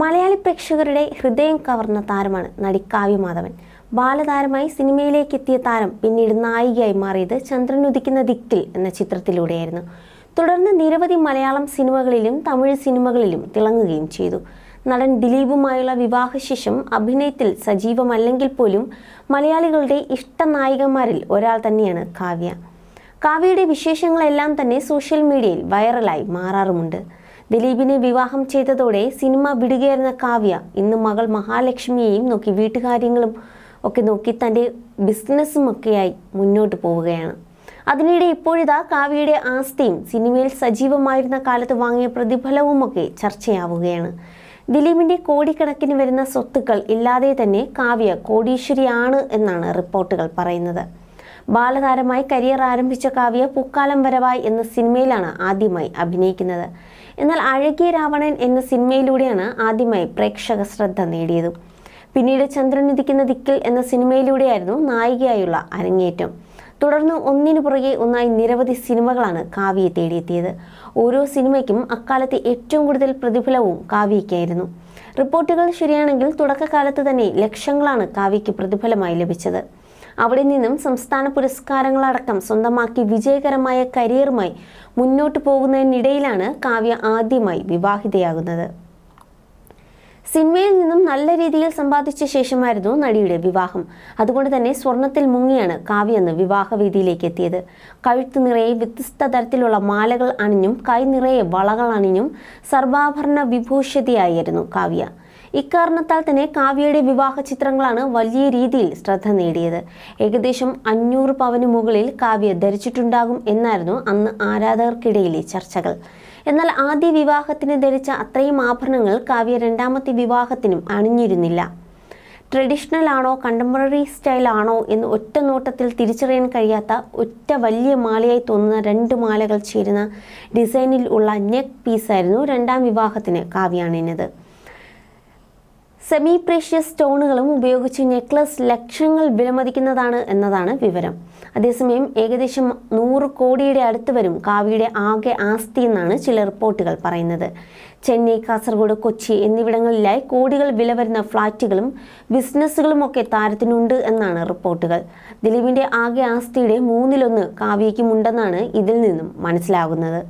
മലയാളി പ്രേക്ഷകരുടെ ഹൃദയം കവർന്ന താരമാണ് നടി കാവ്യ മാധവൻ ബാലതാരമായി സിനിമയിലേക്ക് എത്തിയ താരം പിന്നീട് നായികയായി മാറിയത് ചന്ദ്രൻ ഉദിക്കുന്ന ദിക്കിൽ എന്ന ചിത്രത്തിലൂടെയായിരുന്നു തുടർന്ന് നിരവധി മലയാളം സിനിമകളിലും തമിഴ് സിനിമകളിലും തിളങ്ങുകയും ചെയ്തു നടൻ ദിലീപുമായുള്ള വിവാഹശേഷം അഭിനയത്തിൽ സജീവമല്ലെങ്കിൽ പോലും മലയാളികളുടെ ഇഷ്ട നായികമാരിൽ ഒരാൾ തന്നെയാണ് കാവ്യ കാവ്യയുടെ വിശേഷങ്ങളെല്ലാം തന്നെ സോഷ്യൽ മീഡിയയിൽ വൈറലായി മാറാറുമുണ്ട് ദിലീപിനെ വിവാഹം ചെയ്തതോടെ സിനിമ വിടുകയായിരുന്ന കാവ്യ ഇന്ന് മകൾ മഹാലക്ഷ്മിയെയും നോക്കി വീട്ടുകാര്യങ്ങളും ഒക്കെ നോക്കി തൻ്റെ ബിസിനസ്സുമൊക്കെയായി മുന്നോട്ട് പോവുകയാണ് അതിനിടെ ഇപ്പോഴിതാ കാവ്യയുടെ ആസ്തിയും സിനിമയിൽ സജീവമായിരുന്ന കാലത്ത് വാങ്ങിയ പ്രതിഫലവുമൊക്കെ ചർച്ചയാവുകയാണ് ദിലീപിൻ്റെ കോടിക്കണക്കിന് വരുന്ന സ്വത്തുക്കൾ ഇല്ലാതെ തന്നെ കാവ്യ കോടീശ്വരിയാണ് എന്നാണ് റിപ്പോർട്ടുകൾ പറയുന്നത് ബാലതാരമായി കരിയർ ആരംഭിച്ച കാവ്യ പൂക്കാലം വരവായി എന്ന സിനിമയിലാണ് ആദ്യമായി അഭിനയിക്കുന്നത് എന്നാൽ അഴകിയ രാവണൻ എന്ന സിനിമയിലൂടെയാണ് ആദ്യമായി പ്രേക്ഷക ശ്രദ്ധ നേടിയത് പിന്നീട് ചന്ദ്രൻ ഉദിക്കുന്ന ദിക്കിൽ എന്ന സിനിമയിലൂടെയായിരുന്നു നായികയായുള്ള അരങ്ങേറ്റം തുടർന്ന് ഒന്നിനു പുറകെ ഒന്നായി നിരവധി സിനിമകളാണ് കാവ്യയെ തേടിയെത്തിയത് ഓരോ സിനിമയ്ക്കും അക്കാലത്തെ ഏറ്റവും കൂടുതൽ പ്രതിഫലവും കാവ്യയ്ക്കായിരുന്നു റിപ്പോർട്ടുകൾ ശരിയാണെങ്കിൽ തുടക്കകാലത്ത് തന്നെ ലക്ഷങ്ങളാണ് കാവ്യയ്ക്ക് പ്രതിഫലമായി ലഭിച്ചത് അവിടെ നിന്നും സംസ്ഥാന പുരസ്കാരങ്ങളടക്കം സ്വന്തമാക്കി വിജയകരമായ കരിയറുമായി മുന്നോട്ടു പോകുന്നതിനിടയിലാണ് കാവ്യ ആദ്യമായി വിവാഹിതയാകുന്നത് സിനിമയിൽ നിന്നും നല്ല രീതിയിൽ സമ്പാദിച്ച ശേഷമായിരുന്നു നടിയുടെ വിവാഹം അതുകൊണ്ട് തന്നെ സ്വർണത്തിൽ മുങ്ങിയാണ് കാവ്യ എന്ന് വിവാഹവേദിയിലേക്ക് എത്തിയത് കഴുത്ത് നിറയെ വ്യത്യസ്ത തരത്തിലുള്ള മാലകൾ അണിഞ്ഞും കൈ നിറയെ വളകൾ അണിഞ്ഞും സർവാഭരണ വിഭൂഷതയായിരുന്നു കാവ്യ ഇക്കാരണത്താൽ തന്നെ കാവ്യയുടെ വിവാഹ ചിത്രങ്ങളാണ് വലിയ രീതിയിൽ ശ്രദ്ധ നേടിയത് ഏകദേശം അഞ്ഞൂറ് പവന് മുകളിൽ കാവ്യ ധരിച്ചിട്ടുണ്ടാകും എന്നായിരുന്നു അന്ന് ആരാധകർക്കിടയിലെ ചർച്ചകൾ എന്നാൽ ആദ്യ വിവാഹത്തിന് ധരിച്ച അത്രയും ആഭരണങ്ങൾ കാവ്യ രണ്ടാമത്തെ വിവാഹത്തിനും അണിഞ്ഞിരുന്നില്ല ട്രഡീഷണൽ ആണോ കണ്ടംപററി സ്റ്റൈൽ ആണോ എന്ന് ഒറ്റ നോട്ടത്തിൽ തിരിച്ചറിയാൻ കഴിയാത്ത ഒറ്റ വലിയ മാലയായി തോന്നുന്ന രണ്ട് മാലകൾ ചേരുന്ന ഡിസൈനിൽ ഉള്ള നെക്ക് പീസായിരുന്നു രണ്ടാം വിവാഹത്തിന് കാവ്യ അണിഞ്ഞത് സെമി പ്രീഷ്യസ് സ്റ്റോണുകളും ഉപയോഗിച്ച് നെക്ലസ് ലക്ഷങ്ങൾ വിലമതിക്കുന്നതാണ് എന്നതാണ് വിവരം അതേസമയം ഏകദേശം നൂറ് കോടിയുടെ അടുത്ത് വരും കാവിയുടെ ആകെ ആസ്തി എന്നാണ് ചില റിപ്പോർട്ടുകൾ പറയുന്നത് ചെന്നൈ കാസർഗോഡ് കൊച്ചി എന്നിവിടങ്ങളിലായി കോടികൾ വില വരുന്ന ഫ്ളാറ്റുകളും ബിസിനസ്സുകളും ഒക്കെ താരത്തിനുണ്ട് എന്നാണ് റിപ്പോർട്ടുകൾ ദിലീപിൻ്റെ ആകെ ആസ്തിയുടെ മൂന്നിലൊന്ന് കാവ്യയ്ക്കുമുണ്ടെന്നാണ് ഇതിൽ നിന്നും മനസ്സിലാകുന്നത്